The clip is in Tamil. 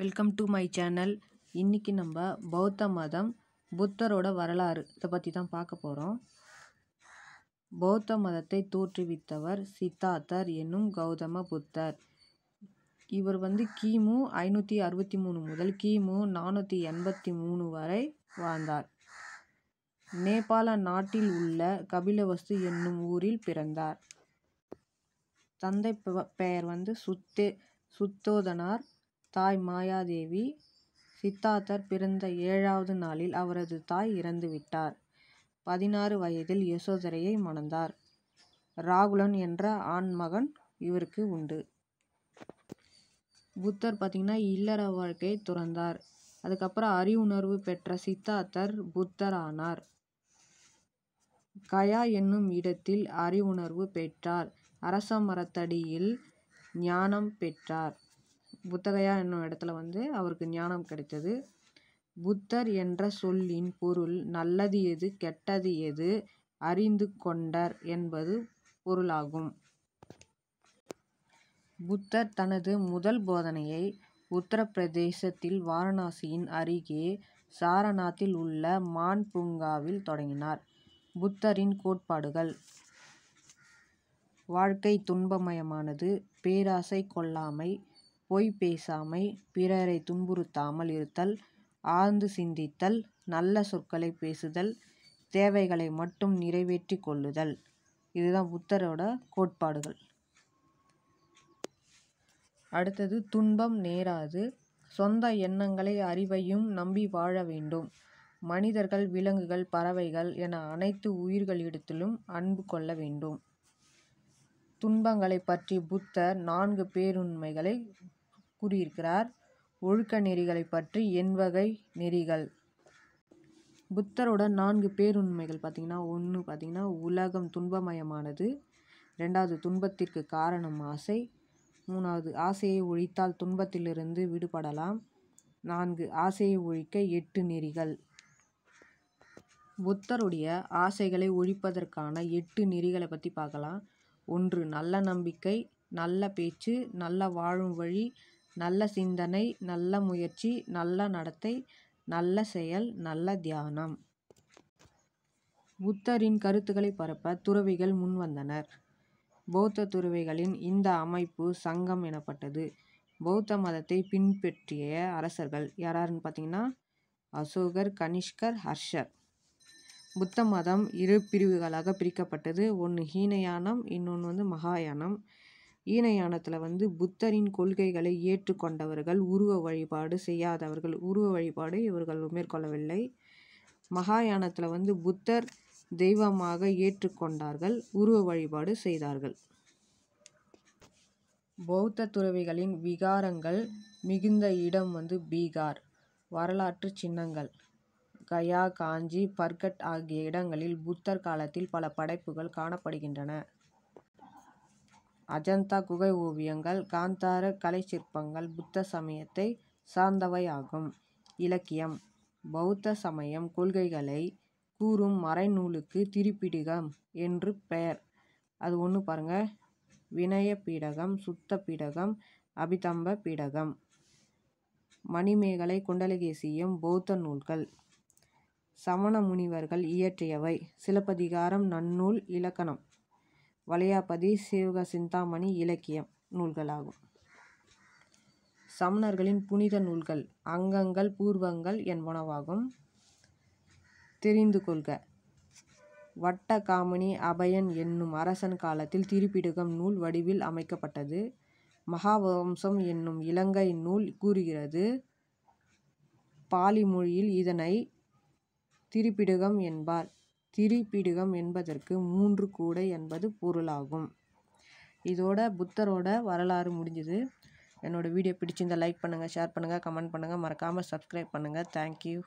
வெல்கம் டு மை சேனல் இன்றைக்கி நம்ம பௌத்த மதம் புத்தரோட வரலாறு இதை பற்றி தான் பார்க்க போகிறோம் பௌத்த மதத்தை தோற்றுவித்தவர் சித்தார்த்தர் என்னும் கௌதம புத்தர் இவர் வந்து கிமு ஐநூற்றி அறுபத்தி மூணு முதல் கிமு நானூற்றி எண்பத்தி மூணு வரை வாழ்ந்தார் நேபாள நாட்டில் உள்ள கபிலவஸ்து என்னும் ஊரில் பிறந்தார் தந்தை பெயர் வந்து சுத்தே சுத்தோதனார் தாய் மாயாதேவி சித்தார்த்தர் பிறந்த ஏழாவது நாளில் அவரது தாய் இறந்துவிட்டார் பதினாறு வயதில் யசோதரையை மணந்தார் ராகுலன் என்ற ஆண் மகன் இவருக்கு உண்டு புத்தர் பார்த்திங்கன்னா இல்லற வாழ்க்கையை துறந்தார் அதுக்கப்புறம் அறிவுணர்வு பெற்ற சித்தார்த்தர் புத்தர் ஆனார் கயா என்னும் இடத்தில் அறிவுணர்வு பெற்றார் அரச மரத்தடியில் ஞானம் பெற்றார் புத்தகையா என்னும் இடத்துல வந்து அவருக்கு ஞானம் கிடைத்தது புத்தர் என்ற சொல்லின் பொருள் நல்லது எது கெட்டது எது அறிந்து கொண்டர் என்பது பொருளாகும் புத்தர் தனது முதல் போதனையை உத்தரப்பிரதேசத்தில் வாரணாசியின் அருகே சாரநாத்தில் உள்ள மான் பூங்காவில் தொடங்கினார் புத்தரின் கோட்பாடுகள் வாழ்க்கை துன்பமயமானது பேராசை கொள்ளாமை பொய் பேசாமை பிறரை துன்புறுத்தாமல் இருத்தல் ஆழ்ந்து சிந்தித்தல் நல்ல சொற்களை பேசுதல் தேவைகளை மட்டும் நிறைவேற்றி கொள்ளுதல் இதுதான் புத்தரோட கோட்பாடுகள் அடுத்தது துன்பம் நேராது சொந்த எண்ணங்களை அறிவையும் நம்பி வாழ வேண்டும் மனிதர்கள் விலங்குகள் பறவைகள் என அனைத்து உயிர்களிடத்திலும் அன்பு கொள்ள வேண்டும் துன்பங்களை பற்றி புத்தர் நான்கு பேருண்மைகளை கூறியிருக்கிறார் ஒழுக்க நெறிகளை பற்றி வகை நெறிகள் புத்தரோட நான்கு பேருண்மைகள் பார்த்திங்கன்னா ஒன்று பார்த்திங்கன்னா உலகம் துன்பமயமானது ரெண்டாவது துன்பத்திற்கு காரணம் ஆசை மூணாவது ஆசையை ஒழித்தால் துன்பத்திலிருந்து விடுபடலாம் நான்கு ஆசையை ஒழிக்க எட்டு நெறிகள் புத்தருடைய ஆசைகளை ஒழிப்பதற்கான எட்டு நெறிகளை பற்றி பார்க்கலாம் ஒன்று நல்ல நம்பிக்கை நல்ல பேச்சு நல்ல வாழும் வழி நல்ல சிந்தனை நல்ல முயற்சி நல்ல நடத்தை நல்ல செயல் நல்ல தியானம் புத்தரின் கருத்துக்களை பரப்ப துறவிகள் முன்வந்தனர் பௌத்த துறவிகளின் இந்த அமைப்பு சங்கம் எனப்பட்டது பௌத்த மதத்தை பின்பற்றிய அரசர்கள் யாராருன்னு பார்த்தீங்கன்னா அசோகர் கனிஷ்கர் ஹர்ஷர் புத்த மதம் இரு பிரிவுகளாக பிரிக்கப்பட்டது ஒன்று ஹீனயானம் இன்னொன்று வந்து மகாயானம் ஈனயானத்தில் வந்து புத்தரின் கொள்கைகளை ஏற்றுக்கொண்டவர்கள் உருவ வழிபாடு செய்யாதவர்கள் உருவ வழிபாடு இவர்கள் மேற்கொள்ளவில்லை மகாயானத்தில் வந்து புத்தர் தெய்வமாக ஏற்றுக்கொண்டார்கள் உருவ வழிபாடு செய்தார்கள் பௌத்த துறவிகளின் விகாரங்கள் மிகுந்த இடம் வந்து பீகார் வரலாற்று சின்னங்கள் கயா காஞ்சி பர்கட் ஆகிய இடங்களில் புத்தர் காலத்தில் பல படைப்புகள் காணப்படுகின்றன. அஜந்தா குகை ஓவியங்கள் காந்தார சிற்பங்கள் புத்த சார்ந்தவை சார்ந்தவையாகும். இலக்கியம் பௌத்த சமயம் கொள்கைகளை கூறும் மறைநூலுக்கு திருப்பிடிகம் என்று பெயர். அது ஒன்று பாருங்க வினய பீடகம் சுத்த பீடகம் அபிதம்ப பீடகம் மணிமேகலை குண்டலகேசியம் பௌத்த நூல்கள் சமண முனிவர்கள் இயற்றியவை சிலப்பதிகாரம் நன்னூல் இலக்கணம் வளையாபதி சிவக சிந்தாமணி இலக்கியம் நூல்களாகும் சமணர்களின் புனித நூல்கள் அங்கங்கள் பூர்வங்கள் என்பனவாகும் தெரிந்து கொள்க வட்ட காமணி அபயன் என்னும் அரசன் காலத்தில் திருப்பிடுகம் நூல் வடிவில் அமைக்கப்பட்டது மகாவம்சம் என்னும் இலங்கை நூல் கூறுகிறது பாலி மொழியில் இதனை திரிபிடுகம் என்பார் திரிபிடுகம் என்பதற்கு மூன்று கூடை என்பது பொருளாகும் இதோட புத்தரோட வரலாறு முடிஞ்சுது என்னோடய வீடியோ பிடிச்சிருந்தால் லைக் பண்ணுங்கள் ஷேர் பண்ணுங்கள் கமெண்ட் பண்ணுங்கள் மறக்காமல் சப்ஸ்கிரைப் பண்ணுங்கள் தேங்க்யூ